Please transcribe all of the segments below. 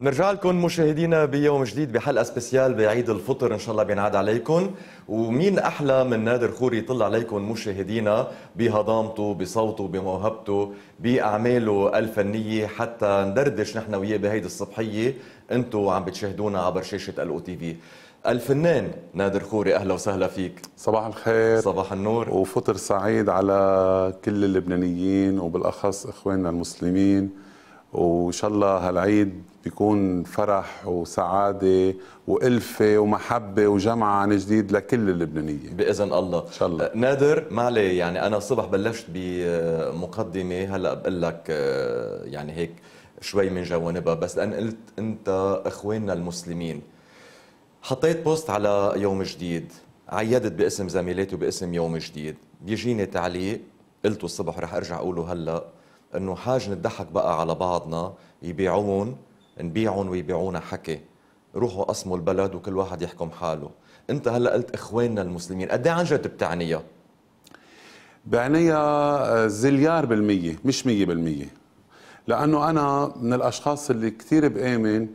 نرجع لكم مشاهدينا بيوم جديد بحلقه سبيسيال بعيد الفطر ان شاء الله بينعاد عليكم ومين احلى من نادر خوري يطلع عليكم مشاهدينا بهضامته بصوته بموهبته باعماله الفنيه حتى ندردش نحن وياه بهيدي الصبحيه انتوا عم بتشاهدونا عبر شاشه الاو تي في الفنان نادر خوري اهلا وسهلا فيك صباح الخير صباح النور وفطر سعيد على كل اللبنانيين وبالاخص اخواننا المسلمين وان شاء الله هالعيد بيكون فرح وسعاده والفه ومحبه وجمعه عن جديد لكل اللبنانيه باذن الله ان شاء الله أه، نادر ما عليه يعني انا الصبح بلشت بمقدمه هلا بقول لك أه، يعني هيك شوي من جوانبها بس لان قلت انت اخواننا المسلمين حطيت بوست على يوم جديد عيدت باسم زميلاتي وباسم يوم جديد بيجيني تعليق قلته الصبح رح ارجع اقوله هلا انه حاج نضحك بقى على بعضنا يبيعون نبيعون ويبيعونا حكي روحوا قسموا البلد وكل واحد يحكم حاله انت هلا قلت اخواننا المسلمين قد إيه عن جد بتعنيها بعنيها آه، زليار بالمية مش مية بالمية لأنه أنا من الأشخاص اللي كثير بآمن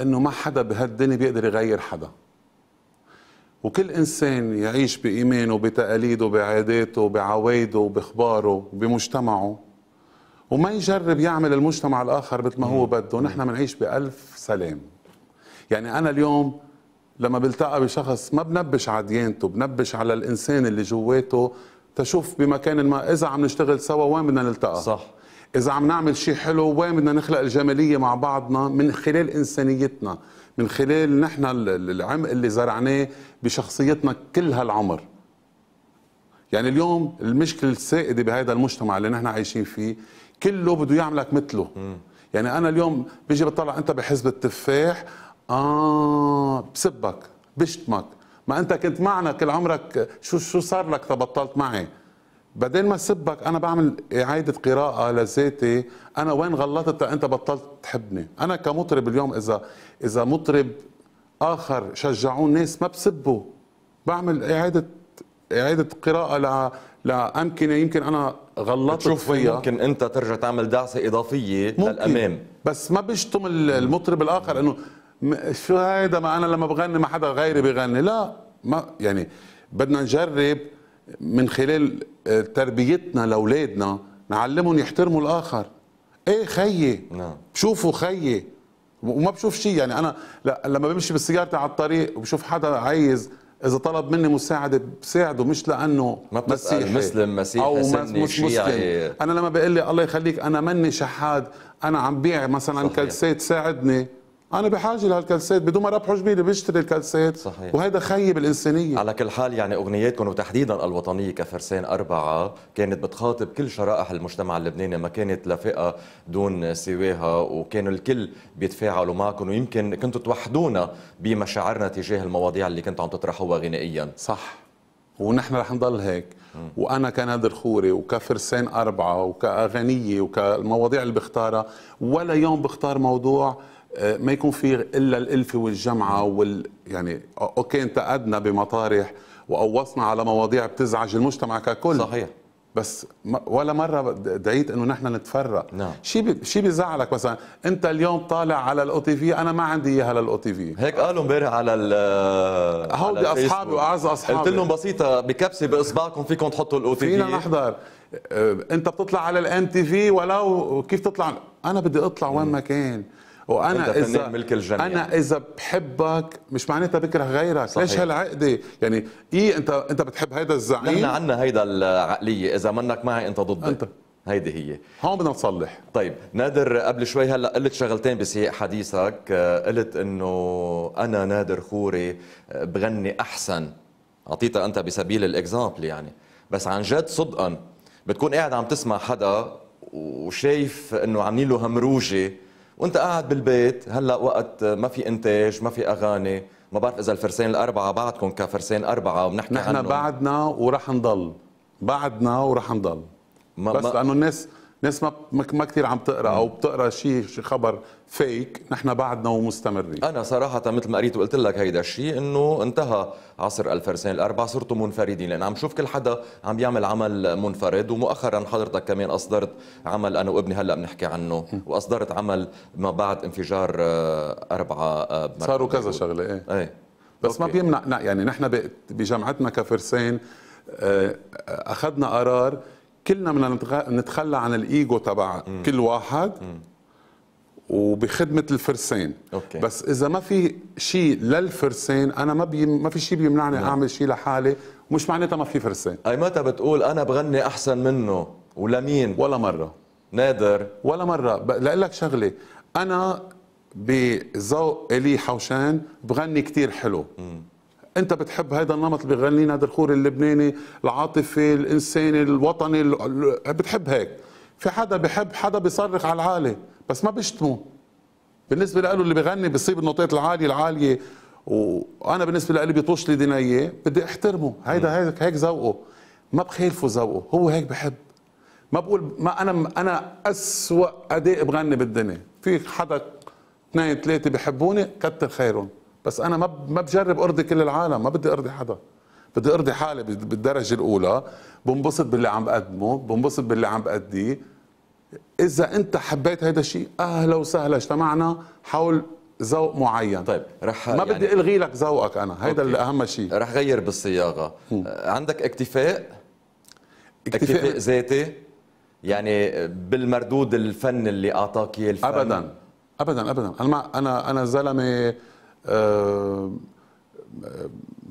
أنه ما حدا بهالدنيا بيقدر يغير حدا وكل إنسان يعيش بإيمانه بتقاليده بعاداته بعوايده باخباره بمجتمعه وما يجرب يعمل المجتمع الآخر مثل ما هو بده نحن بنعيش بألف سلام يعني أنا اليوم لما بلتقى بشخص ما بنبش على ديانته بنبش على الإنسان اللي جواته تشوف بمكان ما إذا عم نشتغل سوا وين بدنا نلتقى صح إذا عم نعمل شيء حلو وين بدنا نخلق الجمالية مع بعضنا من خلال إنسانيتنا من خلال نحن العمق اللي زرعناه بشخصيتنا كل هالعمر يعني اليوم المشكلة السائدة بهذا المجتمع اللي نحن عايشين فيه كله بده يعملك مثله يعني انا اليوم بيجي بطلع انت بحزب التفاح اه بسبك بشتمك ما انت كنت معنا كل عمرك شو شو صار لك تبطلت معي بعدين ما سبك انا بعمل اعاده قراءه لذاتي انا وين غلطت انت بطلت تحبني انا كمطرب اليوم اذا اذا مطرب اخر شجعوه الناس ما بسبه بعمل اعاده اعاده قراءه لا امكن يمكن انا غلطت شوف فيها ممكن انت ترجع تعمل دعسه اضافيه ممكن. للامام بس ما بيشتم المطرب الاخر انه شو هيدا ما انا لما بغني ما حدا غيري بغني لا ما يعني بدنا نجرب من خلال آه، تربيتنا لاولادنا نعلمهم يحترموا الاخر ايه خيي نعم شوفوا خيي وما بشوف شيء يعني انا لا لما بمشي بسيارتي على الطريق وبشوف حدا عايز اذا طلب مني مساعده بساعده مش لانه ما مسيحي مسلم مسيحي او سني مش مسلم انا لما بيقول لي الله يخليك انا مني شحاد انا عم بيع مثلا كلسات ساعدني انا بحاجه لهالكاسات بدون ما ربحوا جميل بيشتري الكلسات صحيح وهذا خيب الانسانيه على كل حال يعني اغنياتكم وتحديدا الوطنيه كفرسان اربعه كانت بتخاطب كل شرائح المجتمع اللبناني ما كانت لفئه دون سواها وكان الكل بيتفاعلوا معكم ويمكن كنتوا توحدونا بمشاعرنا تجاه المواضيع اللي كنتوا عم تطرحوها غنائيا صح ونحن رح نضل هيك وانا كنادر خوري وكفرسان اربعه وكاغنيه وكالمواضيع اللي بختارها ولا يوم بختار موضوع آه، ما يكون في الا الالفه والجمعه وال يعني اوكي انتقدنا بمطارح وقوصنا على مواضيع بتزعج المجتمع ككل صحيح بس ولا مره دعيت انه نحن نتفرق نعم شيء بي شيء بيزعلك مثلا انت اليوم طالع على الاو تي في انا ما عندي اياها للاو تي في هيك قالوا امبارح على ال هودي اصحابي واعز اصحابي قلت لهم بسيطه بكبسه باصبعكم فيكم تحطوا الاو تي في فينا نحضر آه، انت بتطلع على الان تي في ولو كيف تطلع انا بدي اطلع وين ما كان وانا اذا ملك الجميع. انا اذا بحبك مش معناتها بكره غيرك صحيح. ليش هالعقده يعني ايه انت انت بتحب هيدا الزعيم نحن عندنا هيدا العقليه اذا منك معي انت ضدي انت هيدي هي هون بدنا نصلح طيب نادر قبل شوي هلا قلت شغلتين بسياق حديثك آه، قلت انه انا نادر خوري آه، بغني احسن اعطيتها انت بسبيل الاكزامبل يعني بس عن جد صدقا بتكون قاعد عم تسمع حدا وشايف انه عاملين له همروجه وانت قاعد بالبيت هلا وقت ما في انتاج ما في اغاني ما بعرف اذا الفرسان الاربعه بعدكم كفرسان اربعه وبنحكي نحن عنه. بعدنا ورح نضل بعدنا ورح نضل ما بس ما لانه الناس ناس ما ما كثير عم تقرا او بتقرا شيء شي خبر فيك نحن بعدنا ومستمرين انا صراحه مثل ما قريت وقلت لك هيدا الشيء انه انتهى عصر الفرسان الاربع صرتوا منفردين لان عم شوف كل حدا عم يعمل عمل منفرد ومؤخرا حضرتك كمان اصدرت عمل انا وابني هلا بنحكي عنه واصدرت عمل ما بعد انفجار آه، أربعة آه، صاروا كذا شغله ايه, ايه. بس أوكي. ما بيمنع يعني نحن بجامعتنا كفرسان آه، اخذنا قرار كلنا بدنا نتخلى عن الايجو تبع كل واحد وبخدمه الفرسين أوكي. بس اذا ما في شيء للفرسين انا ما بي ما في شيء بيمنعني نعم. اعمل شيء لحالي مش معناتها ما في فرسين اي متى بتقول انا بغني احسن منه ولمين ولا مره نادر ولا مره ب... لك شغله انا بذوق الي حوشان بغني كتير حلو مم. انت بتحب هذا النمط اللي بغنينا هذا الخور اللبناني العاطفي الانساني الوطني بتحب هيك في حدا بحب حدا بيصرخ على العالي بس ما بيشتمه بالنسبه له اللي بغني بيصيب النوتات العاليه العاليه وانا بالنسبه لي بيطوش لي دنيا بدي احترمه هيدا هيك هيك ذوقه ما بخالفه ذوقه هو هيك بحب ما بقول ما انا انا اسوء اداء بغني بالدنيا في حدا اثنين ثلاثه بحبوني كتر خيرهم بس انا ما ما بجرب ارضي كل العالم ما بدي ارضي حدا بدي ارضي حالي بالدرجه الاولى بنبسط باللي عم بقدمه بنبسط باللي عم باديه اذا انت حبيت هذا الشيء اهلا وسهلا اجتمعنا حول ذوق معين طيب رح ما يعني بدي الغي لك ذوقك انا هيدا اللي اهم شيء رح غير بالصياغه م. عندك اكتفاء اكتفاء, ذاتي يعني بالمردود الفن اللي اعطاك اياه الفن ابدا ابدا ابدا انا ما انا انا زلمه آه،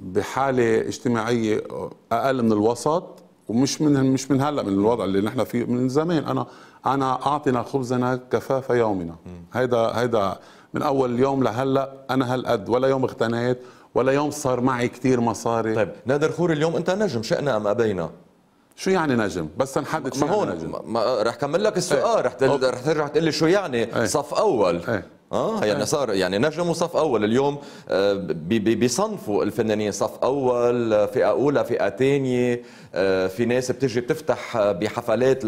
بحاله اجتماعيه اقل من الوسط ومش من مش من هلا من الوضع اللي نحن فيه من زمان انا انا اعطنا خبزنا كفاف يومنا هيدا هيدا من اول يوم لهلا انا هالقد ولا يوم اغتنيت ولا يوم صار معي كثير مصاري طيب نادر خوري اليوم انت نجم شئنا ام ابينا شو يعني نجم؟ بس نحدد شو ما يعني هون يعني نجم. ما رح كمل لك السؤال ايه. رح, رح ترجع تقول لي شو يعني ايه. صف اول ايه. اه, آه. يعني صار يعني نجم وصف اول اليوم آه، بيصنفوا الفنانين صف اول فئه اولى فئه ثانيه آه، في ناس بتجي بتفتح بحفلات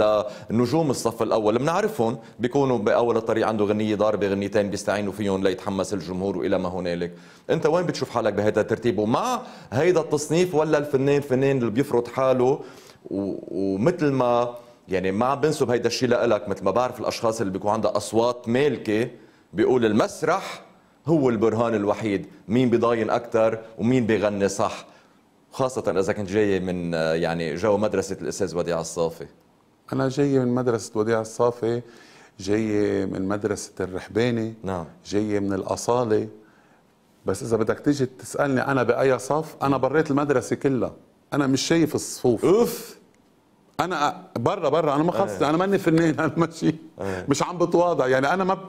لنجوم الصف الاول بنعرفهم بيكونوا باول الطريق عنده غنيه ضاربه غنيتين بيستعينوا فيهم ليتحمس الجمهور والى ما هنالك انت وين بتشوف حالك بهذا الترتيب ومع هيدا التصنيف ولا الفنان فنان اللي بيفرض حاله ومثل ما يعني ما بنسب هيدا الشيء لك مثل ما بعرف الاشخاص اللي بيكون عندها اصوات مالكه بيقول المسرح هو البرهان الوحيد مين بيضاين اكثر ومين بيغني صح خاصة إذا كنت جاي من يعني جو مدرسة الأستاذ وديع الصافي أنا جاي من مدرسة وديع الصافي جاي من مدرسة الرحباني نعم جاي من الأصالة بس إذا بدك تيجي تسألني أنا بأي صف أنا بريت المدرسة كلها أنا مش شايف الصفوف أوف أنا برا برا أنا ما إيه. خلصت أنا ماني فنان أنا ماشي إيه. مش عم بتواضع يعني أنا ما ب...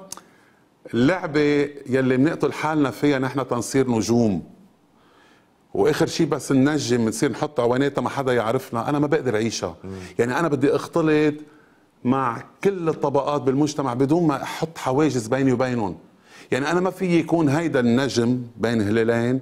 اللعبه يلي بنقتل حالنا فيها نحن تنصير نجوم واخر شيء بس ننجم بنصير نحط عواناتها ما حدا يعرفنا انا ما بقدر اعيشها يعني انا بدي اختلط مع كل الطبقات بالمجتمع بدون ما احط حواجز بيني وبينهم يعني انا ما في يكون هيدا النجم بين هلالين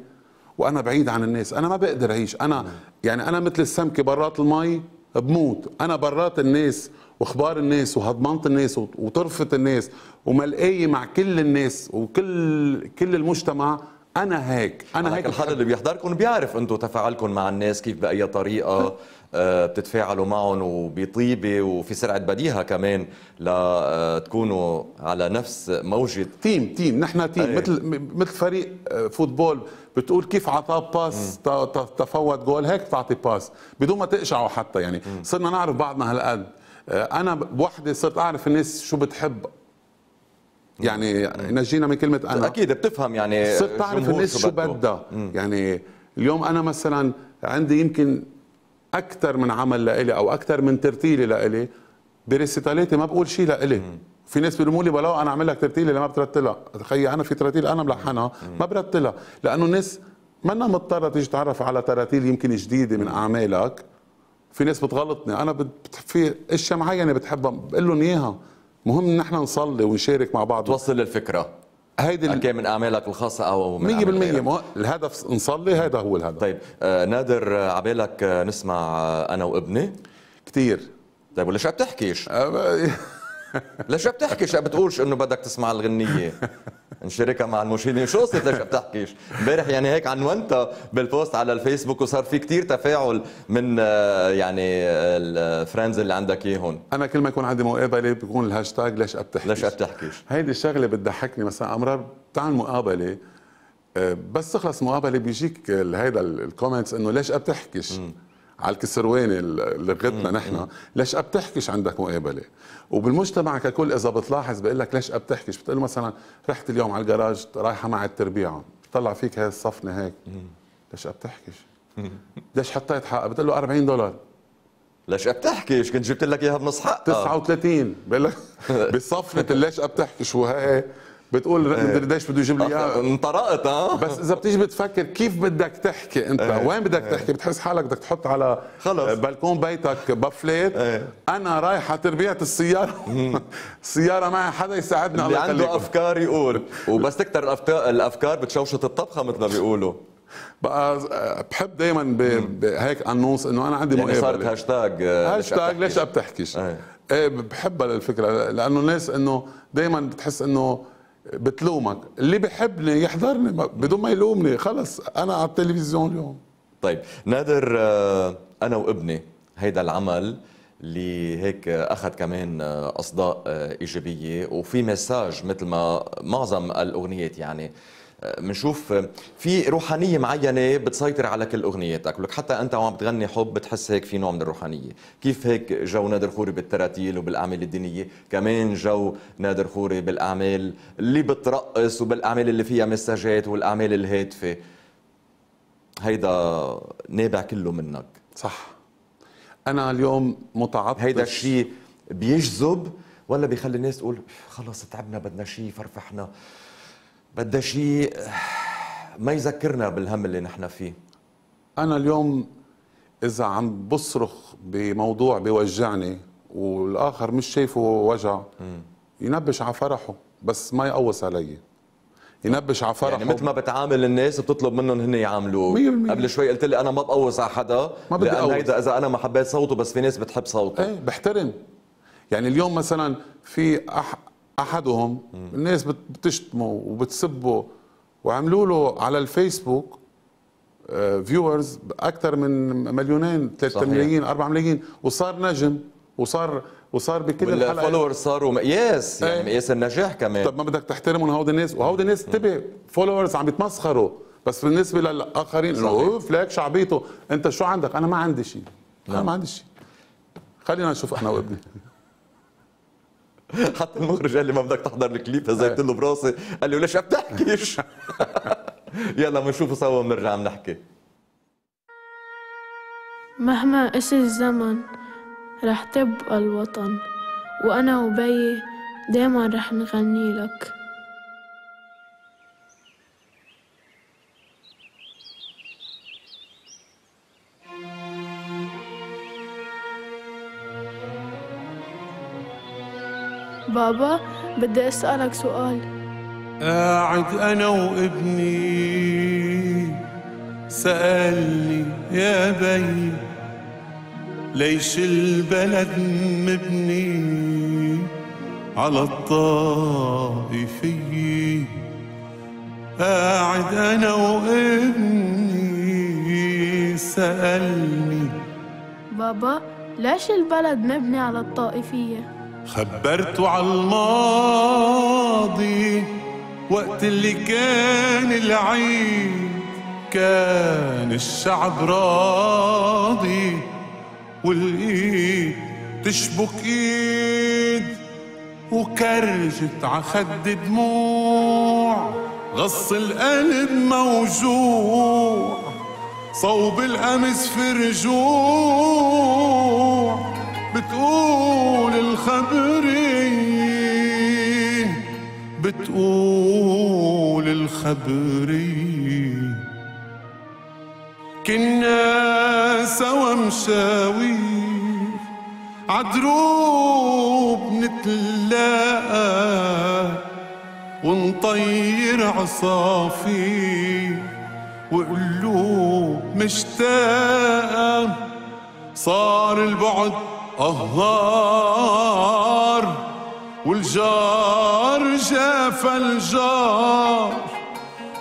وانا بعيد عن الناس انا ما بقدر اعيش انا يعني انا مثل السمكه برات المي بموت انا برات الناس واخبار الناس وهضمنت الناس وطرفه الناس وملقايه مع كل الناس وكل كل المجتمع انا هيك انا هيك الحد اللي بيحضركم بيعرف انتم تفاعلكم مع الناس كيف باي طريقه آه، بتتفاعلوا معهم وبطيبه وفي سرعه بديهه كمان لتكونوا آه، على نفس موجه تيم تيم نحن تيم أيه. مثل مثل فريق آه، فوتبول بتقول كيف عطى باس تفوت جول هيك تعطي باس بدون ما تقشعوا حتى يعني م. صرنا نعرف بعضنا هالقد انا بوحدي صرت اعرف الناس شو بتحب يعني نجينا من كلمه انا اكيد بتفهم يعني صرت تعرف الناس شو بدها يعني اليوم انا مثلا عندي يمكن اكثر من عمل لإلي او اكثر من ترتيلي لإلي برسيتالاتي ما بقول شيء لإلي في ناس بيقولوا لي بلاو انا اعمل لك ترتيله ما بترتلها تخيل انا في تراتيل انا ملحنها ما برتلها لانه الناس منا مضطره تيجي تعرف على تراتيل يمكن جديده من اعمالك في ناس بتغلطني انا بت... في اشياء معينه بتحبها بقول لهم اياها مهم نحن نصلي ونشارك مع بعض توصل للفكره هيدي اللي... من اعمالك الخاصه او من 100% بالمية الهدف نصلي هذا هو الهدف طيب آه نادر آه، عبالك آه، نسمع آه، انا وابني كثير طيب وليش عم تحكيش؟ ليش عم تحكيش؟ عم بتقولش انه بدك تسمع الغنيه نشاركها مع المشاهدين شو قصه ليش بتحكيش امبارح يعني هيك عنونتها بالبوست على الفيسبوك وصار في كتير تفاعل من آه، يعني آه، الفريندز آه، اللي عندك هون انا كل ما يكون عندي مقابله بكون الهاشتاج ليش بتحكيش ليش بتحكيش هيدي الشغله بتضحكني مثلا امرار بتعمل مقابله بس تخلص مقابله بيجيك هيدا الكومنتس انه ليش بتحكيش على الكسرواني لغتنا نحن ليش بتحكيش عندك مقابله وبالمجتمع ككل اذا بتلاحظ بقول لك ليش بتحكيش بتقول مثلا رحت اليوم على الجراج رايحه مع التربيعه طلع فيك هاي الصفنه هيك ليش بتحكيش ليش حطيت حق بتقول له 40 دولار ليش بتحكيش كنت جبت لك اياها بنص حقها 39 بقول لك بصفنه ليش بتحكي شو هاي بتقول قديش إيه. بده يجيب لي آه، اياها انطرقت اه بس اذا بتيجي بتفكر كيف بدك تحكي انت ايه. وين بدك إيه. تحكي بتحس حالك بدك تحط على خلص. بلكون بيتك بفليت ايه. انا رايحه تربيعه السياره السياره معي حدا يساعدنا اللي عنده افكار يقول وبس تكتر الافكار بتشوشط الطبخه مثل ما بيقولوا بقى آه، بحب دائما بهيك انونس انه انا عندي يعني صارت هاشتاج آه، هاشتاج ليش ما بتحكيش؟ إيه. ايه. بحبها الفكره لانه الناس انه دائما بتحس انه بتلومك اللي بحبني يحضرني بدون ما يلومني خلص انا على التلفزيون اليوم طيب نادر آه، انا وابني هيدا العمل اللي هيك اخذ كمان آه، اصداء آه، ايجابيه وفي مساج مثل ما معظم الاغنيات يعني بنشوف في روحانيه معينه بتسيطر على كل اغنياتك ولك حتى انت وعم بتغني حب بتحس هيك في نوع من الروحانيه كيف هيك جو نادر خوري بالتراتيل وبالاعمال الدينيه كمان جو نادر خوري بالاعمال اللي بترقص وبالاعمال اللي فيها مساجات والاعمال الهادفه هيدا نابع كله منك صح انا اليوم متعطش هيدا الشيء بيجذب ولا بيخلي الناس تقول خلص تعبنا بدنا شيء فرفحنا بدها شيء ما يذكرنا بالهم اللي نحن فيه انا اليوم اذا عم بصرخ بموضوع بيوجعني والاخر مش شايفه وجع ينبش على فرحه بس ما يقوص علي ينبش على فرحه يعني مثل ما بتعامل الناس بتطلب منهم هن يعاملوه قبل شوي قلت لي انا ما بقوص على حدا ما بدي لأن هيدا اذا انا ما حبيت صوته بس في ناس بتحب صوته ايه بحترم يعني اليوم مثلا في أح احدهم الناس بتشتمه وبتسبه وعملوا له على الفيسبوك فيورز آه، اكثر من مليونين 3 ملايين 4 ملايين وصار نجم وصار وصار بكل الحلقات الفولورز صاروا مقياس إيه. يعني مقياس النجاح كمان طب ما بدك تحترمهم هودي الناس وهودي الناس انتبه فولورز عم بيتمسخروا بس بالنسبه للاخرين انه اوف ليك شعبيته انت شو عندك انا ما عندي شيء انا نعم. ما عندي شيء خلينا نشوف احنا وابني حتى المخرج قال لي ما بدك تحضر الكليب هزيت إيه. له براسي قال لي ليش عم تحكيش يلا بنشوفه سوا بنرجع بنحكي مهما قس الزمن رح تبقى الوطن وأنا وبيي دايما رح نغني لك بابا بدي أسألك سؤال قاعد أنا وابني سألني يا بي ليش البلد مبني على الطائفية قاعد أنا وابني سألني بابا ليش البلد مبني على الطائفية؟ خبرت عالماضي وقت اللي كان العيد كان الشعب راضي والايد تشبك ايد وكرجت عخد دموع غص القلب موجوع صوب الامس في رجوع بتقول الخبري بتقول الخبري كنا سوا مشاوي عدروب نتلاقى ونطير عصافير وقلوب مشتاقة صار البعد قهار والجار جاف الجار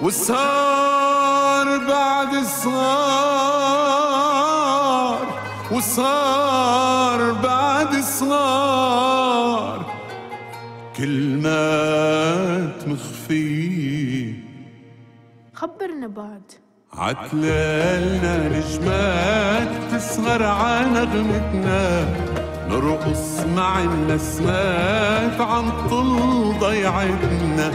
وصار بعد صغار وصار بعد صغار كلمات مخفية خبرنا بعد عتلالنا نجمات تصغر على نغمتنا نرقص مع الناس مات عن طل ضيعتنا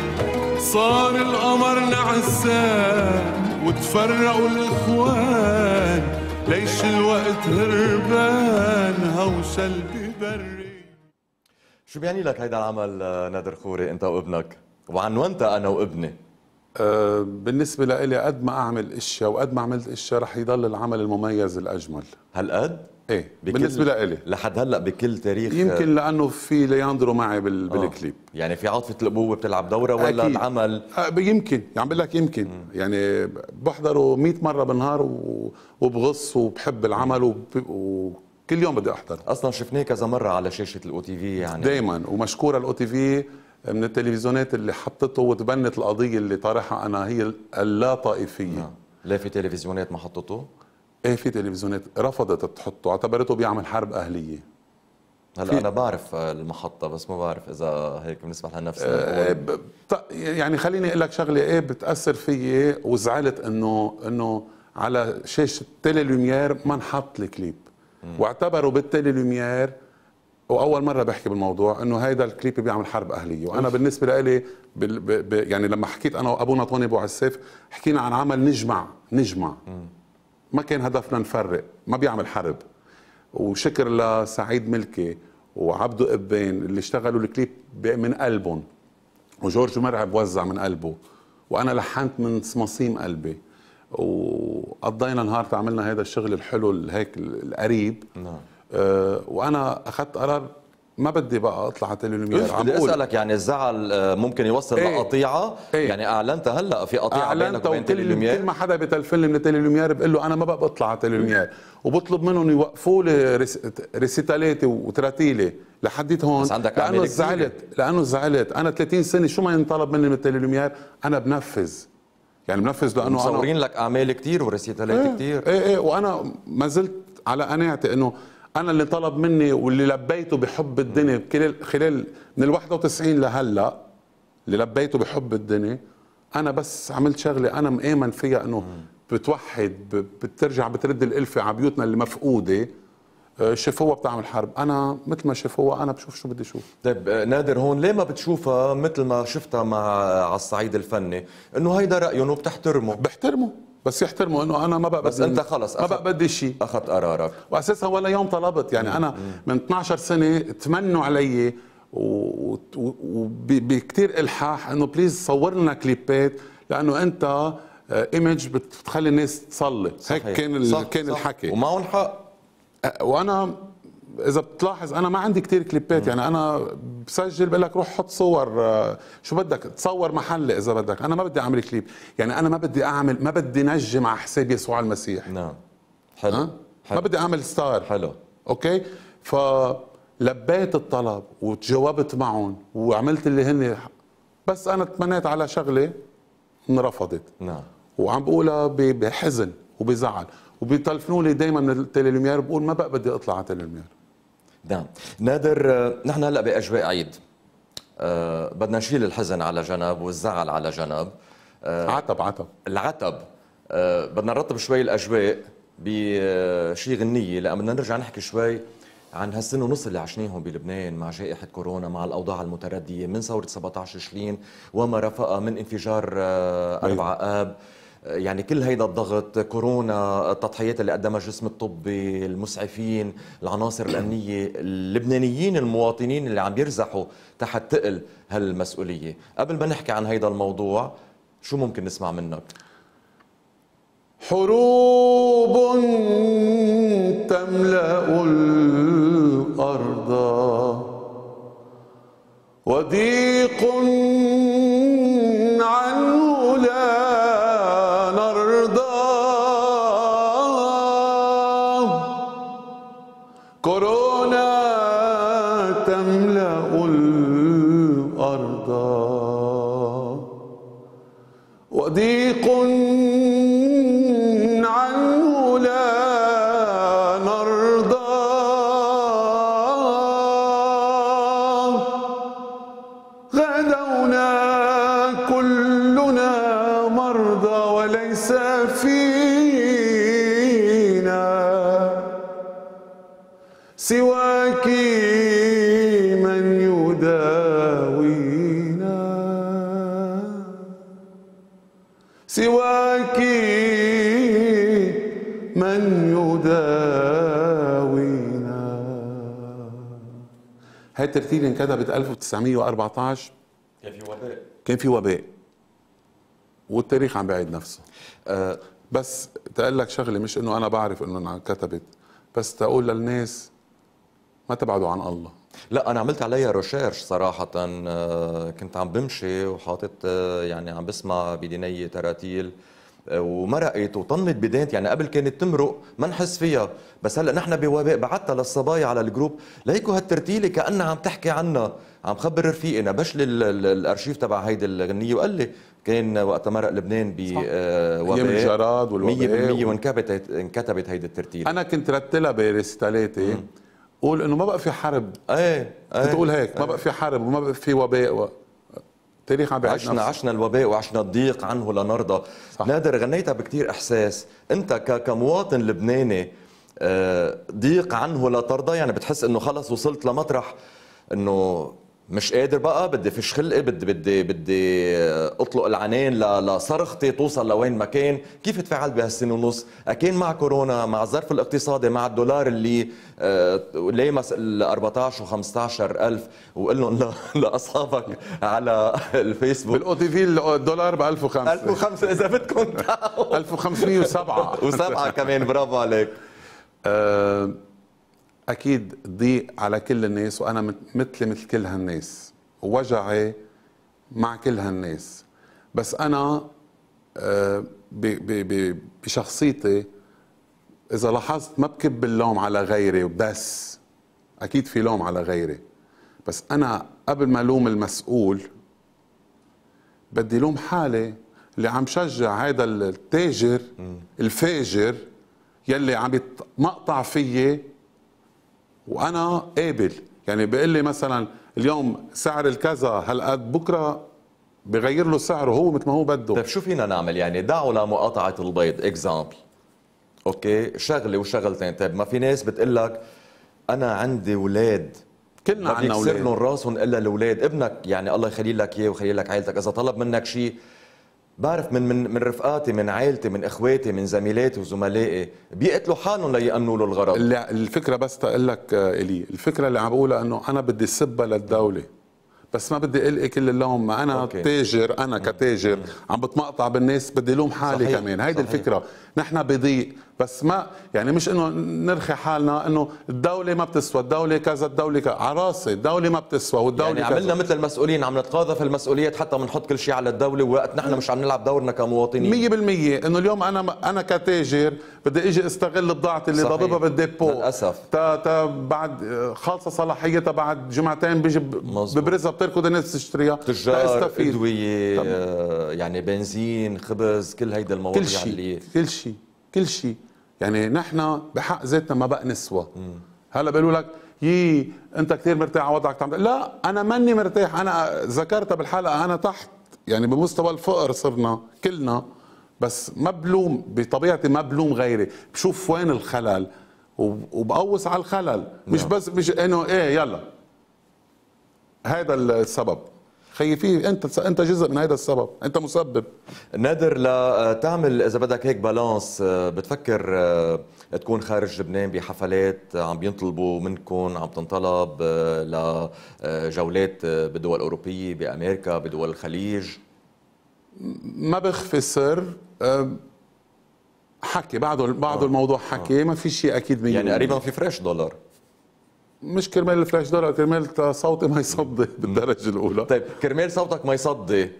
صار القمر نعسان وتفرقوا الاخوان ليش الوقت هربان هوشة الببري شو بيعني لك هيدا العمل آه، نادر خوري انت وابنك وعنونت انا وابني آه، بالنسبة لإلي قد ما أعمل إشياء وقد ما عملت إشياء رح يضل العمل المميز الأجمل هالقد؟ ايه بالنسبه لإلي لحد هلا بكل تاريخ يمكن لانه في لياندرو معي بال... آه. بالكليب يعني في عاطفه الابوه بتلعب دوره ولا أكيد. العمل آه، يمكن يعني بقول لك يمكن م. يعني بحضره 100 مره بالنهار و... وبغص وبحب العمل وب... وكل يوم بدي احضره اصلا شفناه كذا مره على شاشه الاو تي في يعني دائما ومشكوره الاو تي في من التلفزيونات اللي حطته وتبنت القضيه اللي طرحها انا هي اللا طائفيه آه. نعم. ليه في تلفزيونات ما حطته؟ ايه في تلفزيونات رفضت تحطه اعتبرته بيعمل حرب اهليه هلا انا بعرف المحطه بس ما بعرف اذا هيك بنسمح لنفسنا آه إيه، يعني خليني اقول لك شغله ايه بتاثر فيي إيه، وزعلت انه انه على شاشه تيلي لوميير ما انحط الكليب واعتبروا بالتيلي لوميير واول مره بحكي بالموضوع انه هيدا الكليب بيعمل حرب اهليه وانا بالنسبه لإلي ب... يعني لما حكيت انا وابونا طوني ابو عساف حكينا عن عمل نجمع نجمع مم. ما كان هدفنا نفرق ما بيعمل حرب وشكر لسعيد ملكي وعبدو قبان اللي اشتغلوا الكليب من قلبهم وجورج مرعب وزع من قلبه وانا لحنت من صمصيم قلبي وقضينا نهار تعملنا هذا الشغل الحلو هيك القريب نعم. أه وانا اخذت قرار ما بدي بقى اطلع على تليفون عم بدي اسالك يعني الزعل آه، ممكن يوصل ايه لقطيعه ايه يعني اعلنت هلا في قطيعه بينك وبين تليلوميير كل ما حدا بتلفن لي من تليلوميير بقول له انا ما بقى بطلع على تليلوميير وبطلب منهم يوقفوا لي ريسيتالاتي وتراتيلي لحديت هون بس عندك لانه زعلت لانه زعلت انا 30 سنه شو ما ينطلب مني من تليلوميير انا بنفذ يعني بنفذ لانه مصورين أنا لك اعمال كثير وريسيتالات ايه كثير ايه ايه وانا ما زلت على قناعتي انه انا اللي طلب مني واللي لبيته بحب الدنيا خلال خلال من ال 91 لهلا اللي لبيته بحب الدنيا انا بس عملت شغله انا مآمن فيها انه بتوحد بترجع بترد الالفه على بيوتنا اللي مفقوده آه، شافوها بتعمل حرب انا مثل ما شافوها انا بشوف شو بدي اشوف طيب آه، نادر هون ليه ما بتشوفها مثل ما شفتها مع على الصعيد الفني انه هيدا رايهم وبتحترمه بحترمه بس يحترموا انه انا ما بقى بس انت خلص ما بقى بدي شيء اخذت قرارك واساسا ولا يوم طلبت يعني مم. انا من 12 سنه تمنوا علي وبكثير و... و... الحاح انه بليز صور لنا كليبات لانه انت ايمج آه، بتخلي الناس تصلي صحيح. هيك كان ال... صح كان صح الحكي ومعهم حق آه، وانا اذا بتلاحظ انا ما عندي كتير كليبات يعني انا بسجل بقول لك روح حط صور آه، شو بدك تصور محلي اذا بدك انا ما بدي اعمل كليب يعني انا ما بدي اعمل ما بدي نجم على حساب يسوع المسيح نعم حلو, حلو. ما بدي اعمل ستار حلو اوكي فلبيت الطلب وتجاوبت معهم وعملت اللي هن بس انا تمنيت على شغله انرفضت نعم وعم بقولها بحزن وبزعل وبيطلفنوا لي دائما من التليلوميار بقول ما بقى بدي اطلع على التليلوميار نعم نادر آه، نحن هلا باجواء عيد أه بدنا نشيل الحزن على جنب والزعل على جنب أه عتب عتب العتب أه بدنا نرطب شوي الاجواء بشي غنيه لان بدنا نرجع نحكي شوي عن هالسنه ونص اللي عشناهم بلبنان مع جائحه كورونا مع الاوضاع المترديه من ثوره 17 تشرين وما رافقها من انفجار 4 آه، أيوة. اب يعني كل هيدا الضغط كورونا التضحيات اللي قدمها الجسم الطبي المسعفين العناصر الأمنية اللبنانيين المواطنين اللي عم يرزحوا تحت تقل هالمسؤولية قبل ما نحكي عن هيدا الموضوع شو ممكن نسمع منك؟ حروب تملأ الأرض وضيق ضيق الترتيب انكتبت 1914 كان في وباء كان في وباء والتاريخ عم بيعيد نفسه آه، بس تقول لك شغله مش انه انا بعرف انه انكتبت بس تقول للناس ما تبعدوا عن الله لا انا عملت عليها ريشيرش صراحه آه، كنت عم بمشي وحاطط آه، يعني عم بسمع بدنية تراتيل ومرقت وطنت بدانت يعني قبل كانت تمرق ما نحس فيها بس هلا نحن بوباء بعتها للصبايا على الجروب ليكو هالترتيله كانها عم تحكي عنا عم خبر رفيقنا بشل الارشيف تبع هيدي الغنيه وقال لي كان وقت مرق لبنان ب آه، وباء ايام الجراد والوباء 100% وانكتبت انكتبت هيدي الترتيله انا كنت رتلها برسالاتي قول انه ما بقى في حرب ايه, ايه بتقول هيك ايه. ما بقى في حرب وما بقى في وباء وقت تاريخ عم عشنا نفسه. عشنا الوباء وعشنا الضيق عنه لنرضى صح. نادر غنيتها بكثير احساس انت كمواطن لبناني آه، ضيق عنه لترضى يعني بتحس انه خلص وصلت لمطرح انه مش قادر بقى بدي فش خلقي بدي بدي بدي اطلق العنان لصرختي توصل لوين ما كان كيف تفاعلت بهالسنه ونص اكان مع كورونا مع الظرف الاقتصادي مع الدولار اللي آه، لامس ال 14 و 15 الف وقول لهم لاصحابك على الفيسبوك بالاو تي في الدولار ب 1005 1005 اذا بدكم 1507 و7 كمان برافو عليك آه، اكيد ضيق على كل الناس وانا مثلي مثل كل هالناس ووجعي مع كل هالناس بس انا آه، بشخصيتي اذا لاحظت ما بكب اللوم على غيري بس اكيد في لوم على غيري بس انا قبل ما لوم المسؤول بدي لوم حالي اللي عم شجع هذا التاجر الفاجر يلي عم يتمقطع فيي وانا قابل يعني بيقول لي مثلا اليوم سعر الكذا هالقد بكره بغير له سعره هو مثل ما هو بده طيب شو فينا نعمل يعني دعوا لمقاطعه البيض اكزامبل اوكي شغله وشغلتين طيب ما في ناس بتقول لك انا عندي اولاد كلنا عندنا اولاد ما لهم راسهم الا الاولاد ابنك يعني الله يخلي لك اياه ويخلي لك عائلتك اذا طلب منك شيء بعرف من من من رفقاتي من عائلتي من اخواتي من زميلاتي وزملائي بيقتلوا حالهم ليأمنوا له الغرض لا الفكره بس تقول لك آه، الي الفكره اللي عم بقولها انه انا بدي سبها للدوله بس ما بدي القي كل اللوم ما انا أوكي. تاجر انا كتاجر عم بتمقطع بالناس بدي لوم حالي صحيح. كمان هيدي الفكره نحن بضيق بس ما يعني مش انه نرخي حالنا انه الدوله ما بتسوى الدوله كذا الدوله كذا على راسي الدوله ما بتسوى والدوله يعني عملنا كذا. مثل المسؤولين عم نتقاضى في المسؤوليات حتى بنحط كل شيء على الدوله ووقت نحن مش عم نلعب دورنا كمواطنين 100% انه اليوم انا انا كتاجر بدي اجي استغل بضاعتي اللي ضاببها بالديبو للاسف تا تا بعد خالصه صلاحيتها بعد جمعتين بيجي ببرزها بتركض الناس تشتريها تجار ادويه آه، يعني بنزين خبز كل هيدا المواضيع كل شيء كل شيء كل شيء يعني نحن بحق ذاتنا ما بقى نسوى هلا بيقولوا لك يي انت كثير مرتاح على وضعك تعمل لا انا ماني مرتاح انا ذكرتها بالحلقه انا تحت يعني بمستوى الفقر صرنا كلنا بس ما بلوم بطبيعتي ما بلوم غيري بشوف وين الخلل وبقوس على الخلل مش نعم. بس مش انه ايه يلا هذا السبب خي في انت انت جزء من هذا السبب انت مسبب نادر لتعمل آه، اذا بدك هيك بالانس آه، بتفكر آه، تكون خارج لبنان بحفلات عم بينطلبوا منكم عم تنطلب لجولات بدول اوروبيه بامريكا بدول الخليج ما بخفي السر حكي بعده بعده آه. الموضوع حكي آه. ما في شيء اكيد مليون. يعني قريبا في فريش دولار مش كرمال الفلاش دولار كرمال صوتي ما يصدي بالدرجه الاولى طيب كرمال صوتك ما يصدي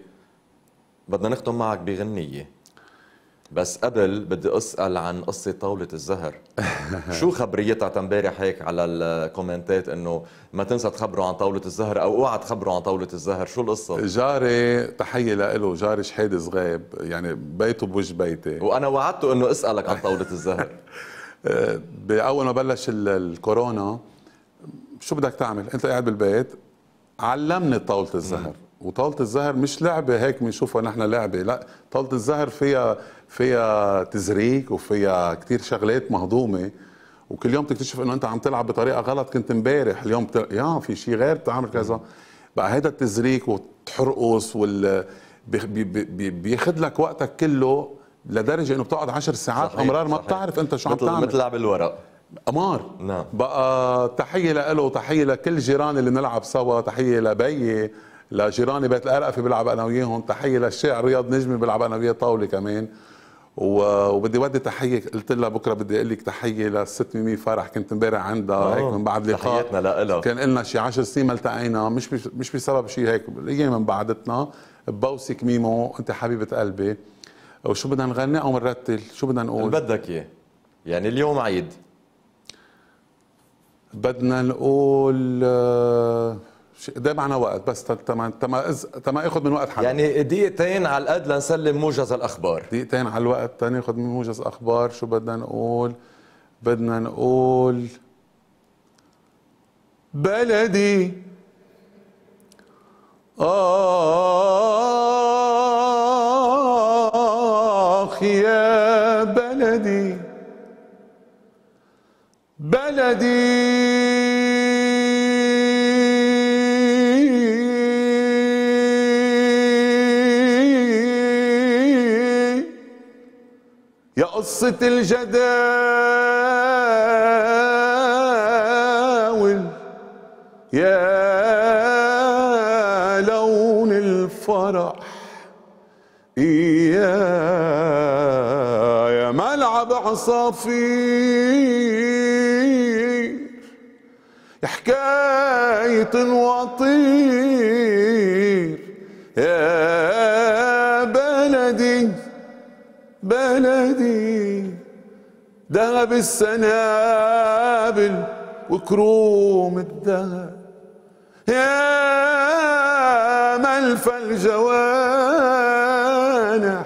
بدنا نختم معك بغنيه بس قبل بدي اسال عن قصه طاوله الزهر شو خبريتها تنبارح هيك على الكومنتات انه ما تنسى تخبروا عن طاوله الزهر او اوعى تخبروا عن طاوله الزهر شو القصه جاري تحيه له جاري شحيد صغيب يعني بيته بوج بيتي وانا وعدته انه اسالك عن طاوله الزهر أه، باول ما بلش الكورونا شو بدك تعمل انت قاعد بالبيت علمني طاوله الزهر وطاوله الزهر مش لعبه هيك بنشوفها نحن لعبه لا طاوله الزهر فيها فيها تزريك وفيها كثير شغلات مهضومه وكل يوم تكتشف انه انت عم تلعب بطريقه غلط كنت امبارح اليوم بتل... يا في شيء غير بتعمل كذا بقى هذا التزريك وتحرقص وال بي... بي... بياخذ لك وقتك كله لدرجه انه بتقعد 10 ساعات صحيح امرار ما بتعرف انت شو عم تعمل مثل لعب الورق قمار نعم بقى تحيه له وتحيه لكل جيراني اللي بنلعب سوا تحيه لبيي لجيراني بيت القرقفي بلعب انا وياهم تحيه للشاعر رياض نجمي بلعب انا وياه طاوله كمان وبدي ودي تحيه قلت لها بكره بدي اقول لك تحيه للست ميمي فرح كنت امبارح عندها هيك من بعد لقاء تحياتنا لها كان لنا شي 10 سنين ما التقينا مش بش مش بسبب شيء هيك الايام من بعدتنا ببوسك ميمو انت حبيبه قلبي وشو بدنا نغني او نرتل شو بدنا نقول بدك اياه يعني اليوم عيد بدنا نقول آه، ده معنا وقت بس تما تما تما اخذ من وقت حدا يعني دقيقتين على القد لنسلم موجز الاخبار دقيقتين على الوقت تناخذ من موجز اخبار شو بدنا نقول بدنا نقول بلدي آه, آه،, آه، قصة الجداول يا لون الفرح يا يا ملعب عصافير يا حكاية وطير يا بلدي بلدي ذهب السنابل وكروم الذهب يا ملفى الجوانح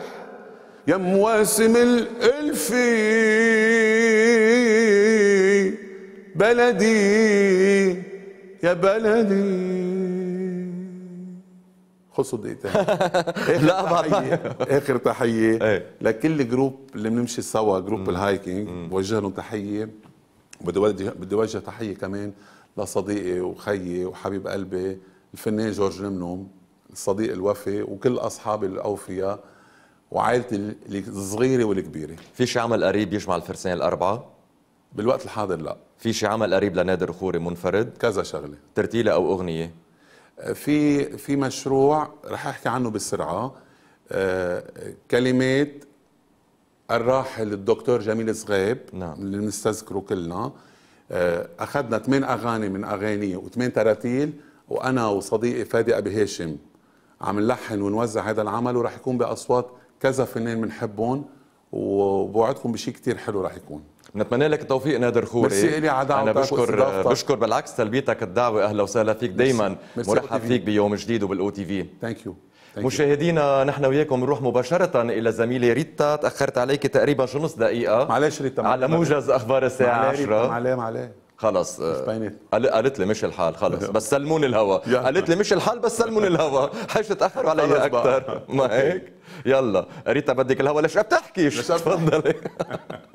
يا مواسم الالف بلدي يا بلدي قصد ايه تاني لا تحية اخر تحيه إيه. لكل الجروب اللي بنمشي سوا جروب الهايكينج بوجه لهم تحيه بدي بدي وجه تحيه كمان لصديقي وخيي وحبيب قلبي الفنان جورج نمنوم الصديق الوفي وكل اصحابي الاوفياء وعائلتي الصغيره والكبيره في شي عمل قريب يجمع الفرسان الاربعه بالوقت الحاضر لا في شي عمل قريب لنادر خوري منفرد كذا شغله ترتيله او اغنيه في في مشروع رح احكي عنه بسرعه آه، كلمات الراحل الدكتور جميل صغيب نعم. اللي بنستذكره كلنا آه، اخذنا ثمان اغاني من اغانيه وثمان تراتيل وانا وصديقي فادي ابي هاشم عم نلحن ونوزع هذا العمل وراح يكون باصوات كذا فنان بنحبهم وبوعدكم بشيء كثير حلو راح يكون نتمنى لك التوفيق نادر خوري ميرسي الي على انا بشكر بشكر بالعكس تلبيتك الدعوه اهلا وسهلا فيك دائما مرحب فيك بيوم جديد وبالاو تي في ثانك يو مشاهدينا نحن وياكم نروح مباشرة إلى زميلي ريتا تأخرت عليك تقريبا شو نص دقيقة معلش ريتا على موجز أخبار الساعة 10 معلش معلش خلص آه، قالت لي مش الحال خلص بس سلموني الهوا قالت لي مش الحال بس سلموني الهوا حاجه تاخروا علي اكثر ما هيك يلا ريتا بدك الهوا ليش بتحكيش تفضلي